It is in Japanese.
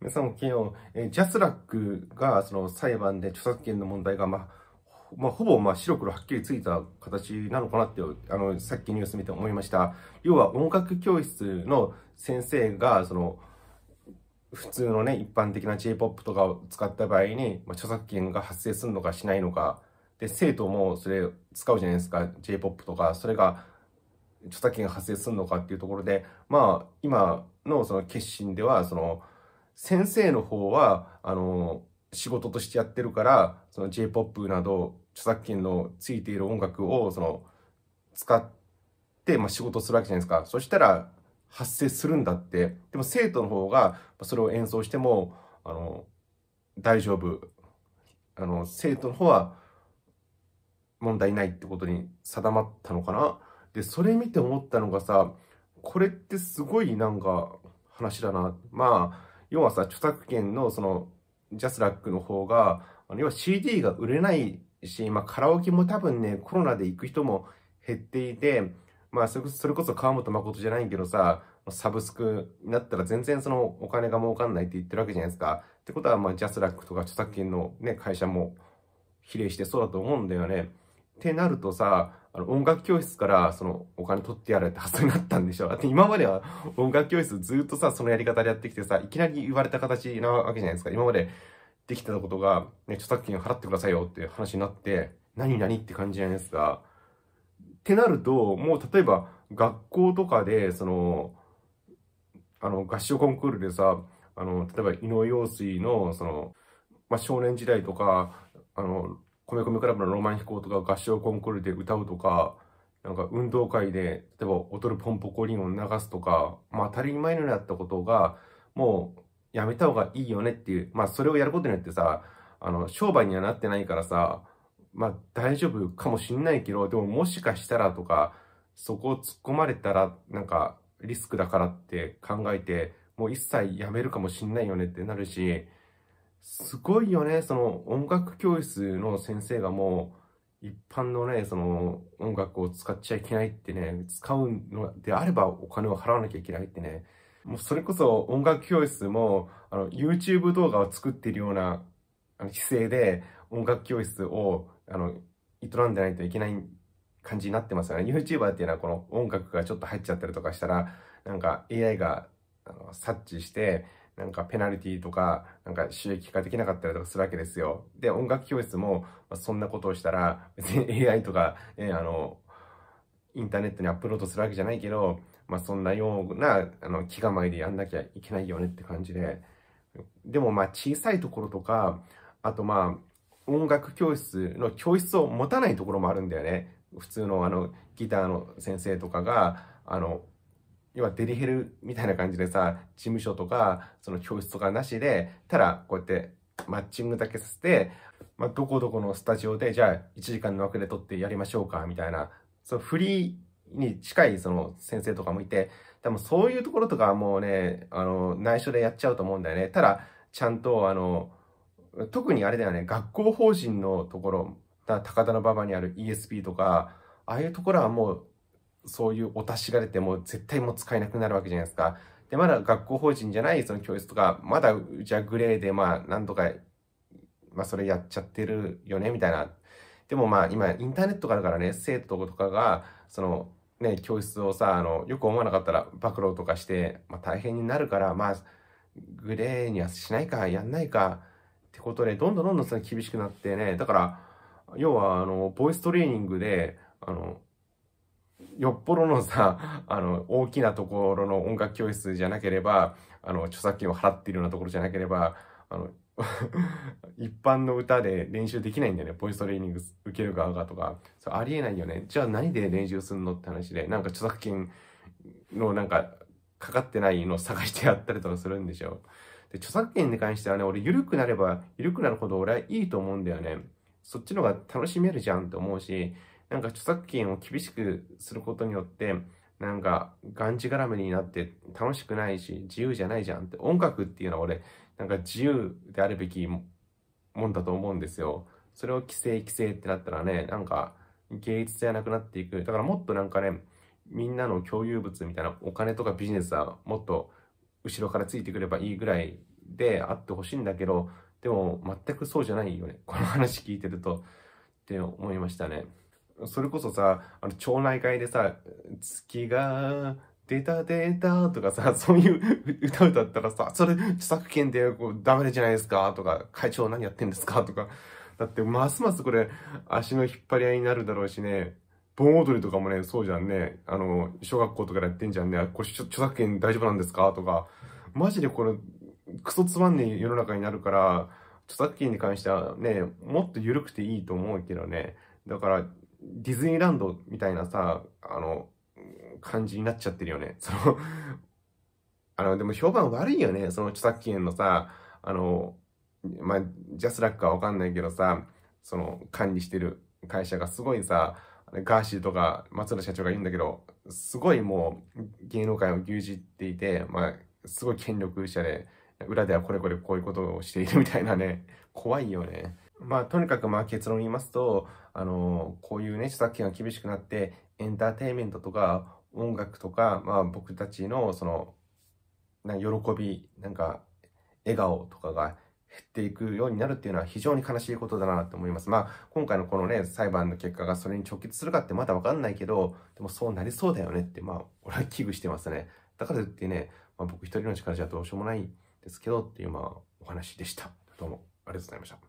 皆さんも昨日、えー、ジャスラックがその裁判で著作権の問題が、まあ、まあ、ほぼまあ白黒はっきりついた形なのかなって、あの、さっきニュース見て思いました。要は音楽教室の先生が、その、普通のね、一般的な J-POP とかを使った場合に、まあ、著作権が発生するのかしないのか、で、生徒もそれ使うじゃないですか、J-POP とか、それが著作権が発生するのかっていうところで、まあ、今のその決心では、その、先生の方は、あの、仕事としてやってるから、その J-POP など、著作権のついている音楽を、その、使って、まあ、仕事するわけじゃないですか。そしたら、発生するんだって。でも生徒の方が、それを演奏しても、あの、大丈夫。あの、生徒の方は、問題ないってことに定まったのかな。で、それ見て思ったのがさ、これってすごいなんか話だな。まあ、要はさ、著作権のその、ジャスラックの方が、あの要は CD が売れないし、まあ、カラオケも多分ね、コロナで行く人も減っていて、まあ、それこそ川本誠じゃないけどさ、サブスクになったら全然そのお金が儲かんないって言ってるわけじゃないですか。ってことは、まあ、ジャスラックとか著作権のね、会社も比例してそうだと思うんだよね。ってなるとさ、あの、音楽教室から、その、お金取ってやるって発想になったんでしょ。だって今までは音楽教室ずっとさ、そのやり方でやってきてさ、いきなり言われた形なわけじゃないですか。今までできてたことが、ね、著作権を払ってくださいよっていう話になって、何々って感じじゃないですか。ってなると、もう例えば、学校とかで、その、あの、合唱コンクールでさ、あの、例えば、井上陽水の、その、まあ、少年時代とか、あの、米米クラブのロマン飛行とか合唱コンクールで歌うとか、なんか運動会で、例えば踊るポンポコリンを流すとか、まあ当たり前のようになったことが、もうやめた方がいいよねっていう、まあそれをやることによってさ、あの、商売にはなってないからさ、まあ大丈夫かもしんないけど、でももしかしたらとか、そこを突っ込まれたら、なんかリスクだからって考えて、もう一切やめるかもしんないよねってなるし、すごいよね、その音楽教室の先生がもう、一般のね、その音楽を使っちゃいけないってね、使うのであればお金を払わなきゃいけないってね、もうそれこそ音楽教室も、あの、YouTube 動画を作っているような姿勢で音楽教室を、あの、営んでないといけない感じになってますよね。YouTuber っていうのはこの音楽がちょっと入っちゃったりとかしたら、なんか AI があの察知して、なんかペナルティとか、なんか収益化できなかったりとかするわけですよ。で、音楽教室も、まそんなことをしたら、別に AI とか、ね、あの、インターネットにアップロードするわけじゃないけど、まあ、そんなような、あの、気構えでやんなきゃいけないよねって感じで。でも、まあ、小さいところとか、あと、まあ、音楽教室の教室を持たないところもあるんだよね。普通の、あの、ギターの先生とかが、あの、要はデリヘルみたいな感じでさ、事務所とか、その教室とかなしで、ただこうやってマッチングだけさせて、まあ、どこどこのスタジオで、じゃあ1時間の枠で撮ってやりましょうか、みたいな、そのフリーに近いその先生とかもいて、多分そういうところとかはもうね、あの、内緒でやっちゃうと思うんだよね。ただ、ちゃんとあの、特にあれだよね、学校法人のところ、高田馬場にある ESP とか、ああいうところはもうそういうお達しが出ても絶対もう使えなくなるわけじゃないですか。で、まだ学校法人じゃないその教室とか、まだうちはグレーで、まあ、なんとか、まあ、それやっちゃってるよね、みたいな。でもまあ、今、インターネットがあるからね、生徒とかが、その、ね、教室をさ、あの、よく思わなかったら暴露とかして、まあ、大変になるから、まあ、グレーにはしないか、やんないか、ってことで、どんどんどんどんその厳しくなってね、だから、要は、あの、ボイストレーニングで、あの、よっぽどのさ、あの、大きなところの音楽教室じゃなければ、あの、著作権を払っているようなところじゃなければ、あの、一般の歌で練習できないんだよね。ボイストレーニング受ける側がとか。それありえないよね。じゃあ何で練習するのって話で、なんか著作権のなんか、かかってないのを探してやったりとかするんでしょ。で、著作権に関してはね、俺緩くなれば、緩くなるほど俺はいいと思うんだよね。そっちの方が楽しめるじゃんって思うし、なんか著作権を厳しくすることによって、なんか、がんじがらめになって楽しくないし、自由じゃないじゃんって、音楽っていうのは俺、なんか自由であるべきもんだと思うんですよ。それを規制規制ってなったらね、なんか、芸術じゃなくなっていく。だからもっとなんかね、みんなの共有物みたいなお金とかビジネスはもっと後ろからついてくればいいぐらいであってほしいんだけど、でも全くそうじゃないよね。この話聞いてるとって思いましたね。それこそさ、あの、町内会でさ、月が出た出たとかさ、そういう歌歌ったらさ、それ著作権でこうダメじゃないですかとか、会長何やってんですかとか、だってますますこれ足の引っ張り合いになるだろうしね、盆踊りとかもね、そうじゃんね、あの、小学校とかでやってんじゃんね、これ著作権大丈夫なんですかとか、マジでこれ、クソつまんねえ世の中になるから、著作権に関してはね、もっと緩くていいと思うけどね、だから、ディズニーランドみたいなさ、あの、感じになっちゃってるよね。そのあの、でも評判悪いよね。その著作権のさ、あの、まあ、ジャスラックかわかんないけどさ、その管理してる会社がすごいさ、ガーシーとか松野社長が言うんだけど、すごいもう芸能界を牛耳っていて、まあ、すごい権力者で、裏ではこれこれこういうことをしているみたいなね、怖いよね。まあ、とにかくまあ結論言いますと、あのこういうね、著作権が厳しくなって、エンターテインメントとか音楽とか、まあ僕たちのその、な喜び、なんか、笑顔とかが減っていくようになるっていうのは非常に悲しいことだなと思います。まあ、今回のこのね、裁判の結果がそれに直結するかってまだわかんないけど、でもそうなりそうだよねって、まあ、俺は危惧してますね。だからといってね、まあ、僕一人の力じゃどうしようもないですけどっていう、まあ、お話でした。どうもありがとうございました。